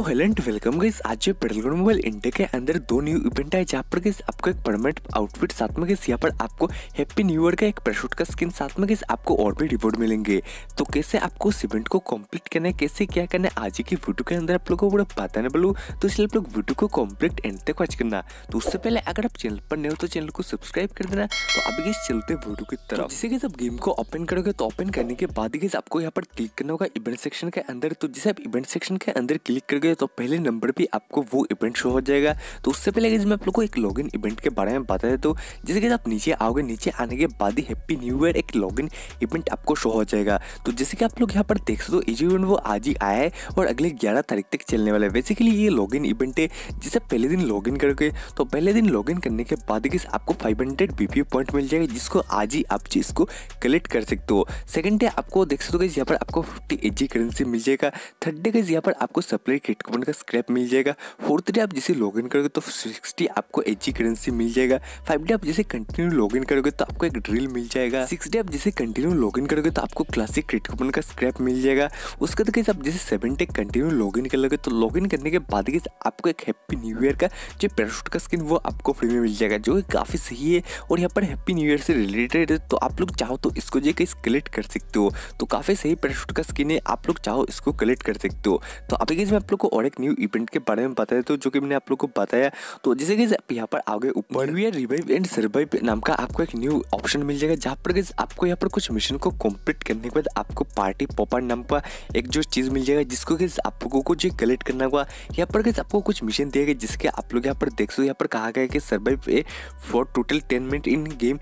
तो hello and welcome guys आज जो पेडलगुड मोबाइल इंडिया के अंदर दो न्यू इवेंट है जहाँ पर गाइस आपको एक परमानेंट आउटफिट साथ में गई यहाँ पर आपको हैप्पी न्यू ईयर का एक प्रशूट का स्किन साथ में गई आपको और भी रिवॉर्ड मिलेंगे तो कैसे आपको इस इवेंट को कम्प्लीट करना है कैसे क्या करना है आज की वीडियो के अंदर आप लोगों को पूरा बताने बोलूँ तो इसलिए आप लोग वीडियो को कम्प्लीट एंड तक वॉच करना तो उससे पहले अगर आप चैनल पर नए हो तो चैनल को सब्सक्राइब कर देना तो अभी गई चलते वीडियो की तरफ तो जैसे कि आप गेम को ओपन करोगे तो ओपन करने के बाद ही आपको यहाँ पर क्लिक करना होगा इवेंट सेक्शन के अंदर तो जैसे आप इवेंट सेक्शन के अंदर क्लिक करोगे करोगे तो पहले नंबर पे आपको वो इवेंट शो हो जाएगा तो उससे पहले मैं आप लोगों को एक लॉगिन इवेंट के बारे में बता देता हूँ जैसे कि आप नीचे आओगे नीचे आने के बाद ही हैप्पी न्यू ईयर एक लॉगिन इवेंट आपको शो हो जाएगा तो जैसे कि आप लोग यहाँ पर देख सकते हो ये इवेंट वो आज ही आया है और अगले ग्यारह तारीख तक चलने वाला है बेसिकली ये लॉगिन इवेंट है जिसे पहले दिन लॉगिन करोगे तो पहले दिन लॉगिन करने के बाद आपको फाइव हंड्रेड बीपी पॉइंट मिल जाएगा जिसको आज ही आप चीज़ को कलेक्ट कर सकते हो सेकंड डे आपको देख सकते हो यहाँ पर आपको फिफ्टी एच करेंसी मिल जाएगा थर्ड डे यहाँ पर आपको सप्लाई क्रेडिट कूपन का स्क्रैप मिल जाएगा फोर्थ डे आप जैसे लॉगिन करोगे तो सिक्सटी आपको एच करेंसी मिल जाएगा फाइव डे आप जैसे कंटिन्यू लॉगिन करोगे तो आपको एक ड्रिल मिल जाएगा सिक्स डे आप जैसे कंटिन्यू लॉगिन करोगे तो आपको क्लासिक क्रेडिट कूपन का स्क्रैप मिल जाएगा उसके बाद आप जैसे सेवन डे कंटिन्यू लॉगिन कर लोगे तो लॉगिन करने के बाद आपको एक हैप्पी न्यू ईयर का जो पैराशूट का स्किन वो आपको फ्री में मिल जाएगा जो काफ़ी सही है और यहाँ पर हैप्पी न्यू ईयर से रिलेटेड है तो आप लोग चाहो तो इसको जो कलेक्ट कर सकते हो तो काफ़ी सही पैराशूट का स्किन है आप लोग चाहो इसको कलेक्ट कर सकते हो तो अभी मैं आप लोग को और एक न्यू इवेंट के बारे में बताया तो जो कि मैंने आप लोग को बताया तो जैसे कि यहाँ पर आगे one we revive and survive नाम का आपको एक न्यू ऑप्शन मिल जाएगा जहाँ पर आपको यहाँ पर कुछ मिशन को कम्प्लीट करने के बाद आपको पार्टी पॉपर नाम का एक जो चीज़ मिल जाएगा जिसको कि आप लोगों को जो कलेक्ट करना होगा यहाँ पर आपको कुछ मिशन दिया गया जिसके आप लोग यहाँ पर देख सो यहाँ पर कहा गया कि survive a for total ten minute in game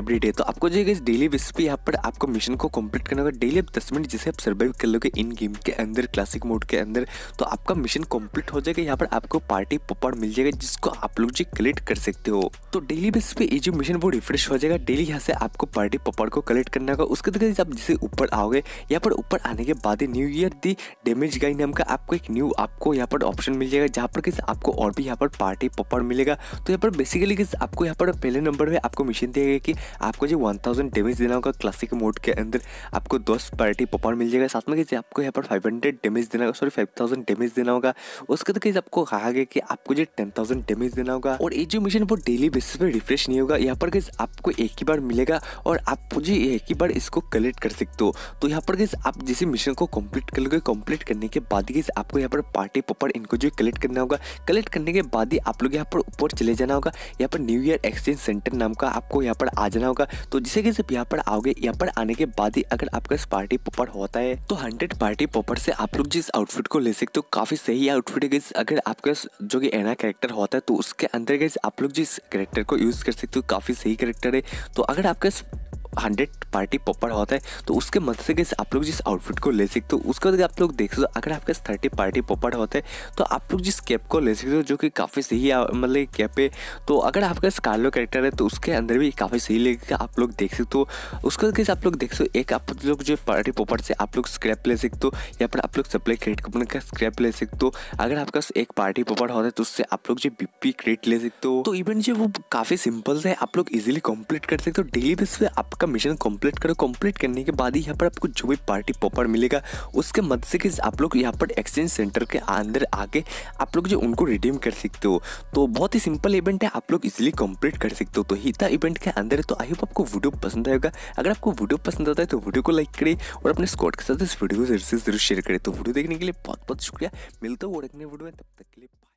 every day तो आपको जो है डेली बेस पे यहाँ पर आपको मिशन को कम्प्लीट करना होगा डेली आप दस मिनट जिसे आप सर्वाइव कर लोगे इन गेम के अंदर क्लासिक मोड के अंदर तो आपका मिशन कंप्लीट हो जाएगा यहाँ पर आपको पार्टी पॉपर मिल जाएगा जिसको आप लोग जी कलेक्ट कर सकते हो तो डेली बेस पे ये जो मिशन वो रिफ्रेश हो जाएगा डेली यहाँ से आपको पार्टी पॉपर को कलेक्ट करना होगा उसके तरीके आप जैसे ऊपर आओगे यहाँ पर ऊपर आने के बाद ही new year the damage guy नाम का आपको एक न्यू आपको यहाँ पर ऑप्शन मिल जाएगा जहाँ पर कैसे आपको और भी यहाँ पर पार्टी पॉपर मिलेगा तो यहाँ पर बेसिकली किस आपको यहाँ पर पहले नंबर में आपको मिशन दिया गया कि आपको जो वन थाउजेंड डेमेज देना होगा क्लासिक मोड के अंदर आपको दस पार्टी पॉपर मिल जाएगा साथ में किसी आपको यहाँ पर फाइव हंड्रेड डेमेज देना होगा सॉरी फाइव थाउजेंड डैमेज देना होगा उसके बाद तो कहीं आपको कहा गया कि आपको जो टेन थाउजेंड डैमेज देना होगा और ये जो मिशन वो डेली बेसिस पे रिफ्रेश नहीं होगा यहाँ पर गाइज आपको एक ही बार मिलेगा और आप मुझे एक ही बार इसको कलेक्ट कर सकते हो तो यहाँ पर गाइज आप जैसे मिशन को कम्प्लीट कर लोगे कम्प्लीट करने के बाद ही आपको यहाँ पर पार्टी पॉपर इनको जो कलेक्ट करना होगा कलेक्ट करने के बाद ही आप लोग यहाँ पर ऊपर चले जाना होगा यहाँ पर न्यू ईयर एक्सचेंज सेंटर नाम का आपको यहाँ पर आ जाना होगा तो जिसे कि जब यहाँ पर आओगे यहाँ पर आने के बाद ही अगर आपका पार्टी पॉपर होता है तो हंड्रेड पार्टी पॉपर से आप लोग जिस आउटफिट को ले सकते हो काफ़ी सही आउटफिट है गैस अगर आपके जो कि एना कैरेक्टर होता है तो उसके अंदर गैस आप लोग जिस करेक्टर को यूज़ कर सकते हो काफ़ी सही कैरेक्टर है तो अगर आपके हंड्रेड पार्टी पॉपर होता है तो उसके मदद से गैस आप लोग जिस आउटफिट को ले सकते हो उसके बाद आप लोग देख सकते हो अगर आपके पास थर्टी पार्टी पॉपर होता है तो आप लोग जिस कैप को ले सकते हो जो कि काफ़ी सही मतलब कैप है तो अगर आपके पास कार्लो कैरेक्टर है तो उसके अंदर भी काफ़ी सही लगेगा आप लोग देख सकते हो उसके बाद आप लोग देख सकते हो एक आप लोग जो पार्टी पॉपर से आप लोग स्क्रैप ले सकते हो या फिर आप लोग सप्लाई क्रेडिट कंपनी का स्क्रैप ले सकते हो अगर आपके पास एक पार्टी पॉपर होता है तो उससे आप लोग जो बीपी क्रेडिट ले सकते हो तो इवेंट जो वो काफ़ी सिंपल है आप लोग इजिली कंप्लीट कर सकते हो डेली बेस पर आपका आपका मिशन कंप्लीट करो कंप्लीट करने के बाद ही यहाँ पर आपको जो भी पार्टी पॉपर मिलेगा उसके मदद से कि आप लोग यहाँ पर एक्सचेंज सेंटर के अंदर आके आप लोग जो उनको रिडीम कर सकते हो तो बहुत ही सिंपल इवेंट है आप लोग इजिली कंप्लीट कर सकते हो तो हिता इवेंट के अंदर तो आई होप आपको वीडियो पसंद आएगा अगर आपको वीडियो पसंद आता है तो वीडियो को लाइक करें और अपने स्कॉट के साथ इस वीडियो को जरूर से जरूर शेयर करें तो वीडियो देखने के लिए बहुत बहुत शुक्रिया मिलता हूँ और अगले वीडियो में तब तक के लिए